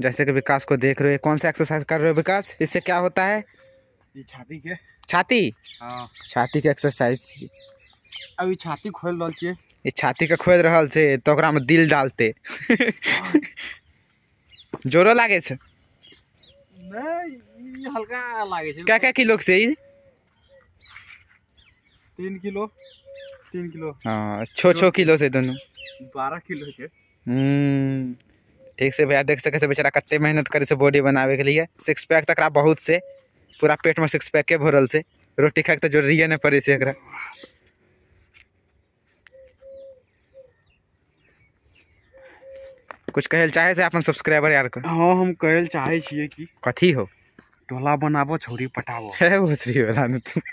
जैसे कि विकास को देख रहे हो कौन सा एक्सरसाइज कर रहे हो विकास इससे क्या होता है ये छाती के छाती हाँ छाती के एक्सरसाइज अभी छाती खोल रहा है ये छाती का खोल रहा है तो ओकरा में दिल डालते हाँ। जोरो लागे छे नहीं हल्का लागे छे क्या क्या किलो से ई तीन किलो तीन किलो हाँ छो छो किलो से दोनों बारह किलो से हम्म ठीक से भैया देख सके से बेचारा कते मेहनत करे से बॉडी बनावे के लिए सिक्स पैक तक बहुत से पूरा पेट में सिक्स पैके भरल से रोटी खाए तो जरूरी नहीं पड़े से एक कुछ कहल चाहे से अपन सब्सक्राइबर यार को हाँ हम कहल चाहे कि कथी हो टोला बनाबो छोरी पटाबो है भोसरी वाला ने तो।